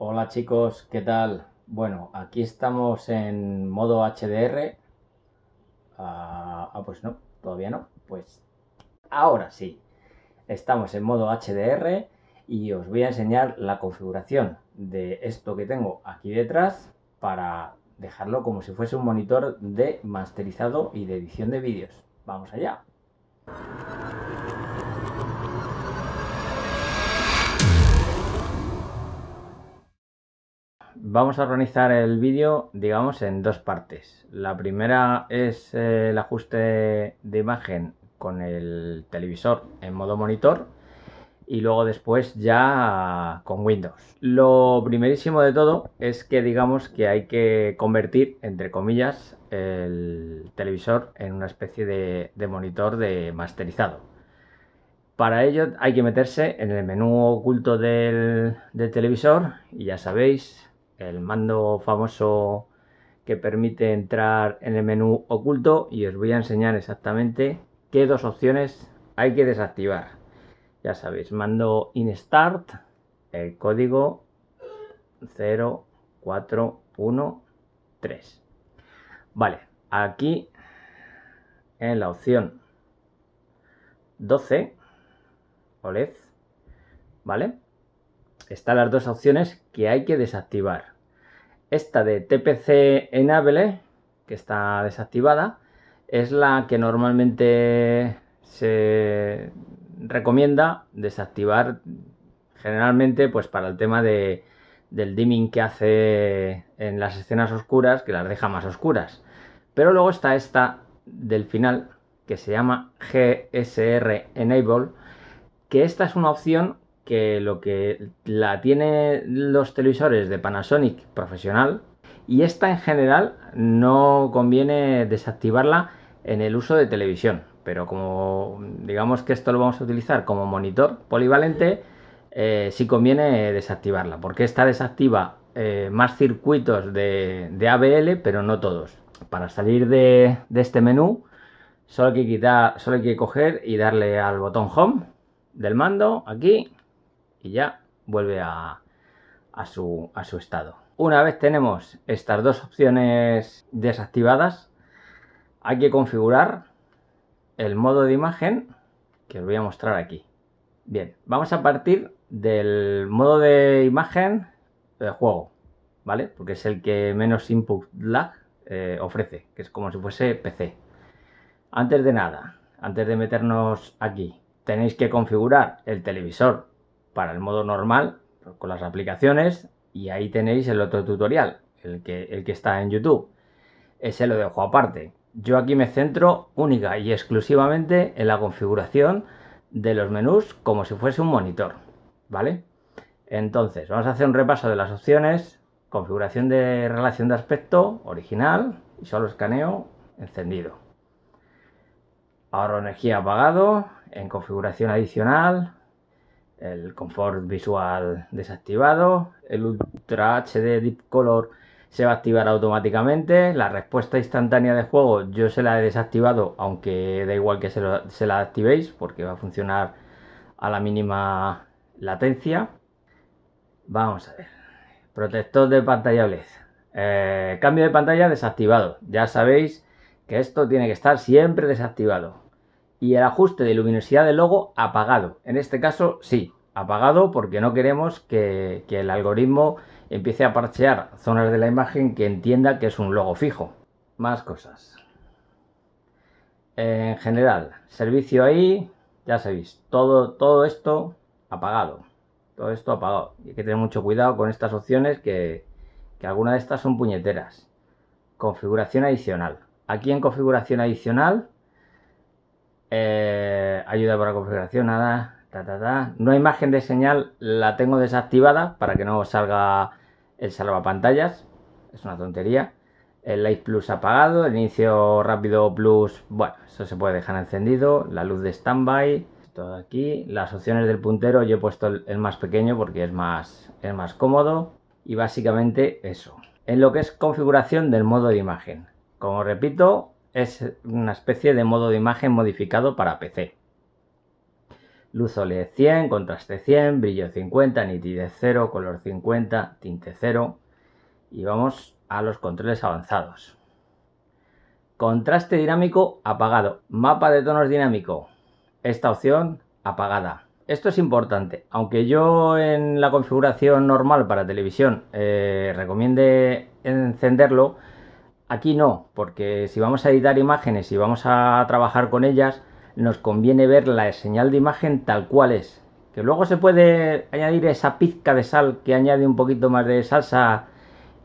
Hola chicos, ¿qué tal? Bueno, aquí estamos en modo HDR. Ah, ah, pues no, todavía no. Pues ahora sí. Estamos en modo HDR y os voy a enseñar la configuración de esto que tengo aquí detrás para dejarlo como si fuese un monitor de masterizado y de edición de vídeos. Vamos allá. vamos a organizar el vídeo, digamos, en dos partes. La primera es eh, el ajuste de imagen con el televisor en modo monitor y luego después ya con Windows. Lo primerísimo de todo es que digamos que hay que convertir, entre comillas, el televisor en una especie de, monitor de masterizado. Para ello hay que meterse en el menú oculto del, del televisor y ya sabéis, el mando famoso que permite entrar en el menú oculto y os voy a enseñar exactamente qué dos opciones hay que desactivar. Ya sabéis, mando in start el código 0413. Vale, aquí en la opción 12 OLED, ¿vale? Están las dos opciones que hay que desactivar. Esta de TPC Enable, que está desactivada, es la que normalmente se recomienda desactivar generalmente pues para el tema del dimming que hace en las escenas oscuras, que las deja más oscuras. Pero luego está esta del final, que se llama GSR Enable, que esta es una opción que lo que la tiene los televisores de Panasonic profesional y esta en general no conviene desactivarla en el uso de televisión, pero como digamos que esto lo vamos a utilizar como monitor polivalente, eh, si conviene desactivarla, porque esta desactiva eh, más circuitos de, ABL, pero no todos. Para salir de, este menú, solo hay, que quitar, solo hay que coger y darle al botón Home del mando aquí y ya vuelve a, su, estado. Una vez tenemos estas dos opciones desactivadas, hay que configurar el modo de imagen que os voy a mostrar aquí. Bien, vamos a partir del modo de imagen de juego, ¿vale? Porque es el que menos input lag eh, ofrece, que es como si fuese PC. Antes de nada, antes de meternos aquí, tenéis que configurar el televisor para el modo normal con las aplicaciones y ahí tenéis el otro tutorial, el que, el que está en YouTube. Ese lo dejo aparte. Yo aquí me centro única y exclusivamente en la configuración de los menús como si fuese un monitor, ¿vale? Entonces, vamos a hacer un repaso de las opciones, configuración de relación de aspecto original, y solo escaneo, encendido. Ahorro energía apagado, en configuración adicional, el confort visual desactivado, el Ultra HD Deep Color se va a activar automáticamente, la respuesta instantánea de juego yo se la he desactivado, aunque da igual que se, la activéis porque va a funcionar a la mínima latencia. Vamos a ver, protector de pantalla e eh, cambio de pantalla desactivado, ya sabéis que esto tiene que estar siempre desactivado y el ajuste de luminosidad del logo apagado. En este caso sí, apagado porque no queremos que, el algoritmo empiece a parchear zonas de la imagen que entienda que es un logo fijo. Más cosas. En general, servicio ahí, ya sabéis, todo, todo esto apagado. Todo esto apagado. Y hay que tener mucho cuidado con estas opciones que, que algunas de estas son puñeteras. Configuración adicional. Aquí en configuración adicional eh, ayuda para configuración, nada, ta, ta, No hay imagen de señal, la tengo desactivada para que no salga el salvapantallas, es una tontería. El light Plus apagado, el inicio rápido Plus, bueno, eso se puede dejar encendido, la luz de standby, todo aquí, las opciones del puntero, yo he puesto el, más pequeño porque es más, es más cómodo y básicamente eso. En lo que es configuración del modo de imagen. Como repito, es una especie de modo de imagen modificado para PC. Luz OLED 100, contraste 100, brillo 50, nitidez 0, color 50, tinte 0. Y vamos a los controles avanzados. Contraste dinámico apagado. Mapa de tonos dinámico. Esta opción apagada. Esto es importante. Aunque yo en la configuración normal para televisión eh, recomiende encenderlo, Aquí no, porque si vamos a editar imágenes y vamos a trabajar con ellas, nos conviene ver la señal de imagen tal cual es. Que luego se puede añadir esa pizca de sal que añade un poquito más de salsa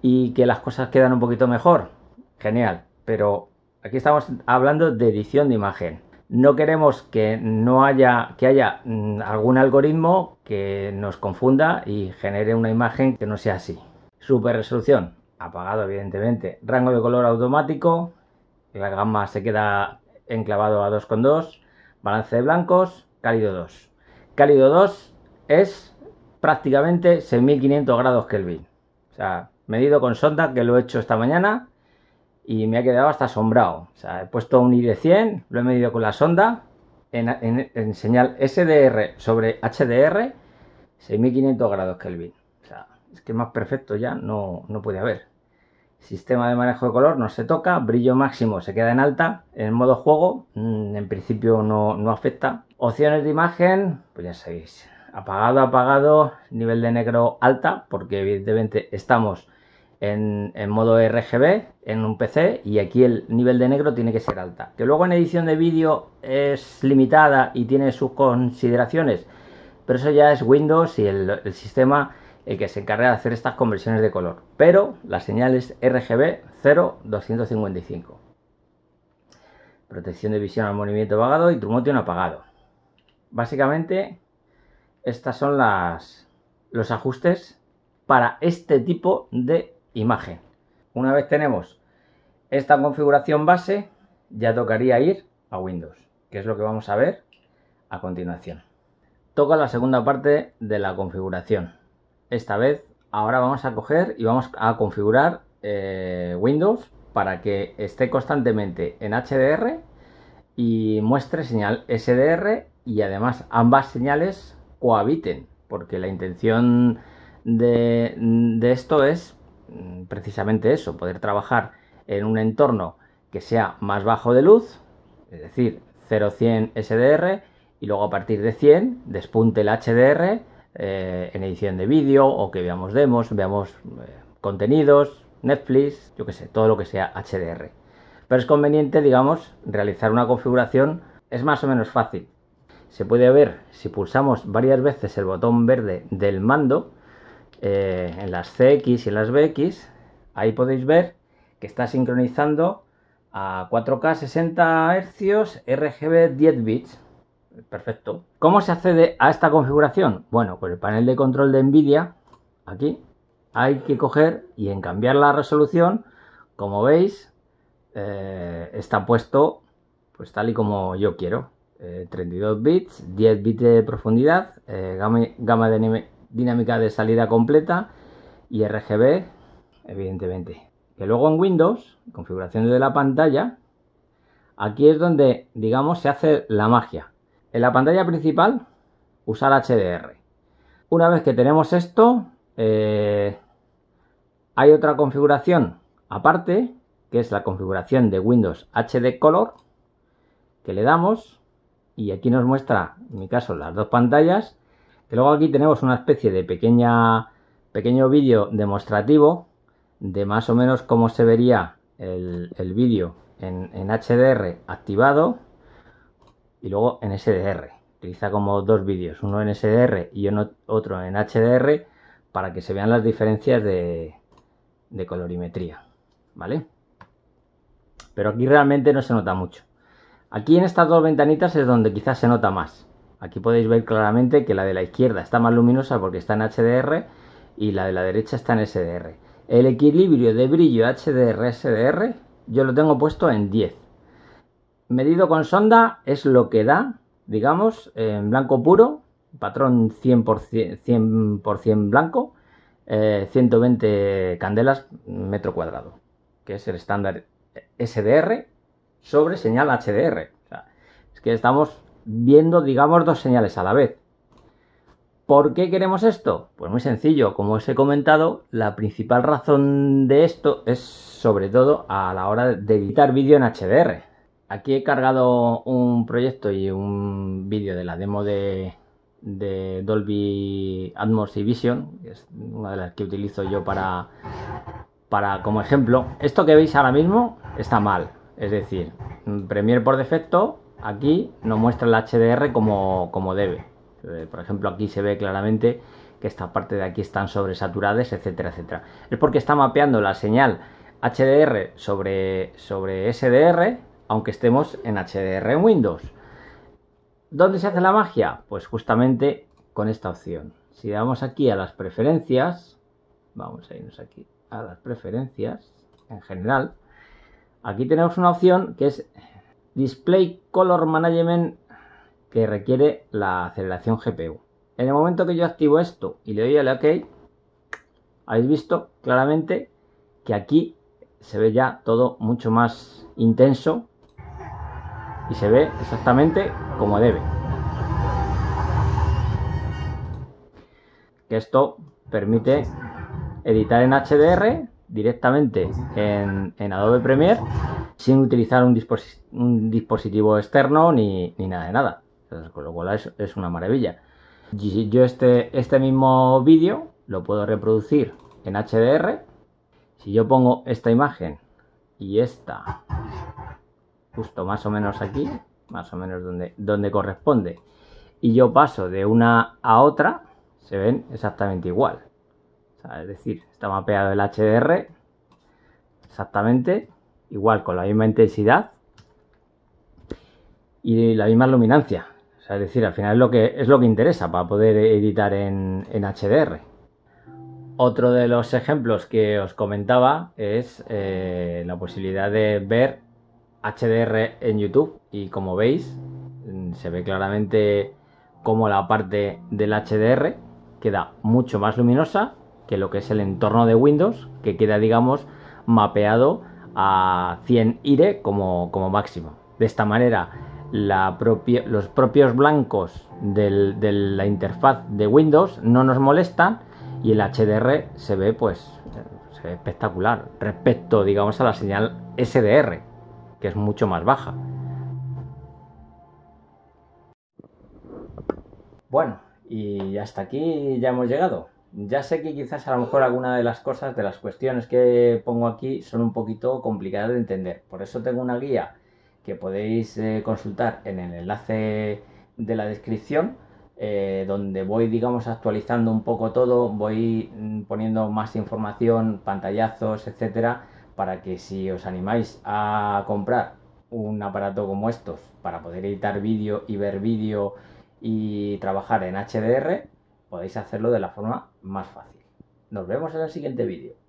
y que las cosas quedan un poquito mejor. Genial, pero aquí estamos hablando de edición de imagen. No queremos que no haya que haya mm, algún algoritmo que nos confunda y genere una imagen que no sea así. Super resolución, apagado evidentemente, rango de color automático, la gama se queda enclavado a 2,2, balance de blancos, cálido 2. Cálido 2 es prácticamente 6500 grados Kelvin. O sea, medido con sonda que lo he hecho esta mañana y me ha quedado hasta asombrado. O sea, he puesto un de 100 lo he medido con la sonda en, señal SDR sobre HDR, 6500 grados Kelvin. O sea, es que más perfecto ya no, no puede haber. Sistema de manejo de color no se toca, brillo máximo se queda en alta, en modo juego mm, en principio no, afecta. Opciones de imagen, pues ya sabéis, apagado, apagado, nivel de negro alta, porque evidentemente estamos en, en, modo RGB en un PC y aquí el nivel de negro tiene que ser alta. Que luego en edición de vídeo es limitada y tiene sus consideraciones, pero eso ya es Windows y el, el sistema el que se encarga de hacer estas conversiones de color, pero la señal es RGB 0255. Protección de visión al movimiento apagado y trumotion apagado. Básicamente, estas son los ajustes para este tipo de imagen. Una vez tenemos esta configuración base, ya tocaría ir a Windows, que es lo que vamos a ver a continuación. Toca la segunda parte de la configuración esta vez, ahora vamos a coger y vamos a configurar eh, Windows para que esté constantemente en HDR y muestre señal SDR y además ambas señales cohabiten, porque la intención de, de esto es mm, precisamente eso, poder trabajar en un entorno que sea más bajo de luz, es decir, 0-100 SDR, y luego a partir de 100 despunte el HDR eh, en edición de vídeo o que veamos demos, veamos eh, contenidos, Netflix, yo que sé, todo lo que sea HDR. Pero es conveniente, digamos, realizar una configuración, es más o menos fácil. Se puede ver si pulsamos varias veces el botón verde del mando, eh, en las CX y en las BX, ahí podéis ver que está sincronizando a 4K 60 Hz RGB 10 bits perfecto. ¿Cómo se accede a esta configuración? Bueno, con el panel de control de NVIDIA, aquí, hay que coger y en cambiar la resolución, como veis, eh, está puesto pues tal y como yo quiero. 32 eh, bits, 10 bits de profundidad, eh, gama, de dinámica de salida completa y RGB, evidentemente. Que luego en Windows, configuración de la pantalla, aquí es donde, digamos, se hace la magia. En la pantalla principal, usar HDR. Una vez que tenemos esto, eh, hay otra configuración aparte, que es la configuración de Windows HD Color, que le damos y aquí nos muestra, en mi caso, las dos pantallas, que luego aquí tenemos una especie de pequeña, pequeño vídeo demostrativo de más o menos cómo se vería el, vídeo en HDR activado y luego en SDR. Utiliza como dos vídeos, uno en SDR y otro en HDR para que se vean las diferencias de, colorimetría, ¿vale? Pero aquí realmente no se nota mucho. Aquí en estas dos ventanitas es donde quizás se nota más. Aquí podéis ver claramente que la de la izquierda está más luminosa porque está en HDR y la de la derecha está en SDR. El equilibrio de brillo HDR-SDR yo lo tengo puesto en 10 Medido con sonda es lo que da, digamos, en blanco puro, patrón 100%, blanco, 120 eh, candelas metro cuadrado, que es el estándar SDR sobre señal HDR. es que estamos viendo, digamos, dos señales a la vez. ¿Por qué queremos esto? Pues muy sencillo, como os he comentado, la principal razón de esto es sobre todo a la hora de editar vídeo en HDR. Aquí he cargado un proyecto y un vídeo de la demo de, Dolby Atmos y Vision, que es una de las que utilizo yo para, para como ejemplo. Esto que veis ahora mismo está mal, es decir, Premiere por defecto aquí no muestra el HDR como, debe. Eh, por ejemplo, aquí se ve claramente que esta parte de aquí están sobresaturadas, etcétera, etcétera. Es porque está mapeando la señal HDR sobre, sobre SDR aunque estemos en HDR en Windows. ¿Dónde se hace la magia? Pues justamente con esta opción. Si damos aquí a las preferencias, vamos a irnos aquí a las preferencias en general, aquí tenemos una opción que es Display Color Management que requiere la aceleración GPU. En el momento que yo activo esto y le doy al OK, habéis visto claramente que aquí se ve ya todo mucho más intenso y se ve exactamente como debe. Que esto permite editar en HDR directamente en, Adobe Premiere sin utilizar un, dispositivo externo ni, nada de nada. con lo cual es, una maravilla. yo este, este mismo vídeo lo puedo reproducir en HDR. Si yo pongo esta imagen y esta justo más o menos aquí, más o menos donde, donde corresponde, y yo paso de una a otra, se ven exactamente igual. es decir, está mapeado el HDR exactamente igual, con la misma intensidad y la misma luminancia. es decir, al final es lo que, es lo que interesa para poder editar en, HDR. Otro de los ejemplos que os comentaba es eh, la posibilidad de ver HDR en YouTube y como veis mm, se ve claramente como la parte del HDR queda mucho más luminosa que lo que es el entorno de Windows que queda digamos mapeado a 100 IRE como, máximo. De esta manera la propia, los propios blancos de la interfaz de Windows no nos molestan y el HDR se ve pues se ve espectacular respecto digamos a la señal SDR que es mucho más baja. Bueno, y hasta aquí ya hemos llegado. Ya sé que quizás a lo mejor alguna de las cosas, de las cuestiones que pongo aquí son un poquito complicadas de entender. Por eso tengo una guía que podéis eh, consultar en el enlace de la descripción, eh, donde voy, digamos, actualizando un poco todo, voy mm, poniendo más información, pantallazos, etcétera, para que si os animáis a comprar un aparato como estos para poder editar vídeo y ver vídeo y trabajar en HDR, podéis hacerlo de la forma más fácil. Nos vemos en el siguiente vídeo.